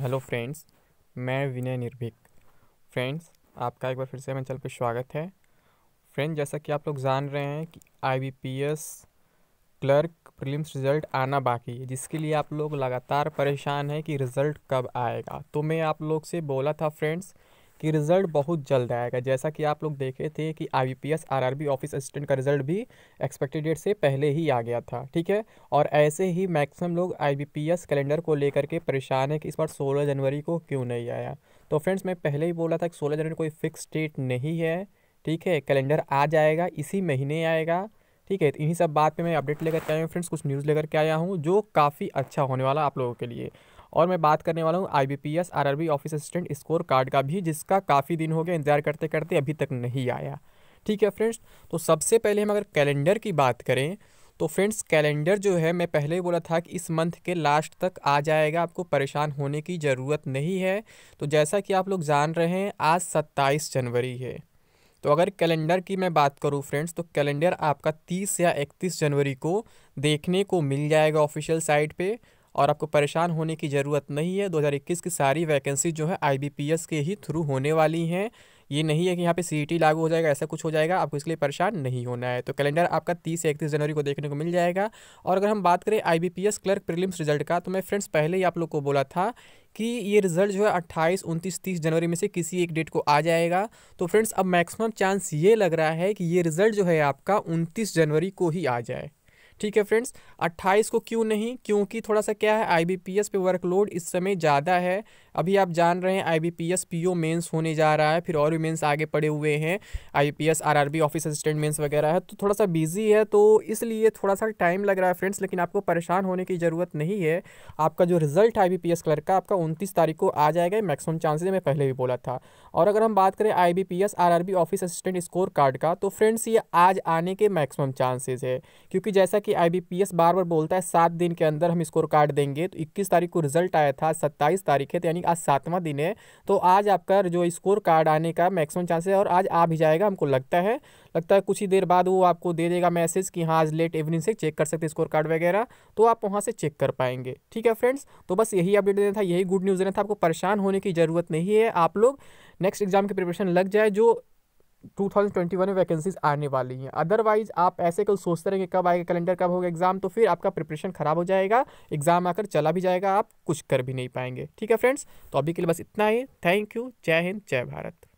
hello friends मैं विनय निर्भीक friends आपका एक बार फिर से मेरे चल पर स्वागत है फ्रेंड जैसा कि आप लोग जान रहे हैं कि आईबीपीएस क्लर्क प्रीलिम्स रिज़ल्ट आना बाकी है जिसके लिए आप लोग लगातार परेशान हैं कि रिज़ल्ट कब आएगा तो मैं आप लोग से बोला था फ्रेंड्स कि रिज़ल्ट बहुत जल्द आएगा जैसा कि आप लोग देखे थे कि I P S R R B office assistant का रिज़ल्ट भी एक्सपेक्टेड डेट से पहले ही आ गया था ठीक है और ऐसे ही मैक्सिमम लोग I B P S calendar को लेकर के परेशान है कि इस बार सोलह जनवरी को क्यों नहीं आया तो फ्रेंड्स मैं पहले ही बोला था कि सोलह जनवरी कोई फिक्स डेट नहीं है ठीक है कैलेंडर आ जाएगा इसी महीने आएगा ठीक है तो इन्हीं सब बात पर मैं अपडेट लेकर के आया हूँ फ्रेंड्स कुछ न्यूज़ लेकर के आया हूँ जो काफ़ी अच्छा होने वाला आप लोगों के लिए और मैं बात करने वाला हूँ I B P S R R B office assistant score card का भी जिसका काफ़ी दिन हो गया इंतजार करते करते अभी तक नहीं आया ठीक है फ्रेंड्स तो सबसे पहले हम अगर कैलेंडर की बात करें तो फ्रेंड्स कैलेंडर जो है मैं पहले ही बोला था कि इस मंथ के लास्ट तक आ जाएगा आपको परेशान होने की ज़रूरत नहीं है तो जैसा कि आप लोग जान रहे हैं आज सत्ताईस जनवरी है तो अगर कैलेंडर की मैं बात करूं फ्रेंड्स तो कैलेंडर आपका 30 या 31 जनवरी को देखने को मिल जाएगा ऑफिशियल साइट पे और आपको परेशान होने की ज़रूरत नहीं है 2021 की सारी वैकेंसी जो है आईबीपीएस के ही थ्रू होने वाली हैं ये नहीं है कि यहाँ पे सी e लागू हो जाएगा ऐसा कुछ हो जाएगा आपको इसलिए परेशान नहीं होना है तो कैलेंडर आपका तीस से इकतीस जनवरी को देखने को मिल जाएगा और अगर हम बात करें आईबीपीएस क्लर्क प्रीलिम्स रिजल्ट का तो मैं फ्रेंड्स पहले ही आप लोग को बोला था कि ये रिजल्ट जो है 28, 29, 30 जनवरी में से किसी एक डेट को आ जाएगा तो फ्रेंड्स अब मैक्सिमम चांस ये लग रहा है कि ये रिजल्ट जो है आपका 29 जनवरी को ही आ जाए ठीक है फ्रेंड्स अट्ठाईस को क्यों नहीं क्योंकि थोड़ा सा क्या है आईबीपीएस पे वर्कलोड इस समय ज़्यादा है अभी आप जान रहे हैं आईबीपीएस पीओ मेंस होने जा रहा है फिर और भी मेंस आगे पड़े हुए हैं R RRB office assistant mains वगैरह है तो थोड़ा सा बिजी है तो इसलिए थोड़ा सा टाइम लग रहा है फ्रेंड्स लेकिन आपको परेशान होने की ज़रूरत नहीं है आपका जो रिजल्ट है आई क्लर्क का आपका उनतीस तारीख को आ जाएगा मैक्सिमम चांसेज मैं पहले भी बोला था और अगर हम बात करें I B P S R R B office assistant score card का तो फ्रेंड्स ये आज आने के मैक्सिमम चांसेज है क्योंकि जैसा कि आईबीपीएस बार बार बोलता है सात दिन के अंदर हम स्कोर कार्ड देंगे तो इक्कीस तारीख को रिजल्ट आया था सत्ताईस तारीख है तो यानी आज सातवां दिन है तो आज आपका जो स्कोर कार्ड आने का मैक्सिमम चांसेस है और आज आ भी जाएगा हमको लगता है लगता है कुछ ही देर बाद वो आपको दे देगा मैसेज कि हाँ आज लेट इवनिंग से चेक कर सकते स्कोर कार्ड वगैरह तो आप वहाँ से चेक कर पाएंगे ठीक है फ्रेंड्स तो बस यही अपडेट देना था यही गुड न्यूज़ देना था आपको परेशान होने की ज़रूरत नहीं है आप लोग नेक्स्ट एग्जाम की प्रिपरेशन लग जाए जो 2021 में वैकेंसीज आने वाली हैं अदरवाइज आप ऐसे कल सोचते रहेंगे कब आएगा कैलेंडर कब होगा एग्जाम तो फिर आपका प्रिपरेशन खराब हो जाएगा एग्जाम आकर चला भी जाएगा आप कुछ कर भी नहीं पाएंगे ठीक है फ्रेंड्स तो अभी के लिए बस इतना ही थैंक यू जय हिंद जय भारत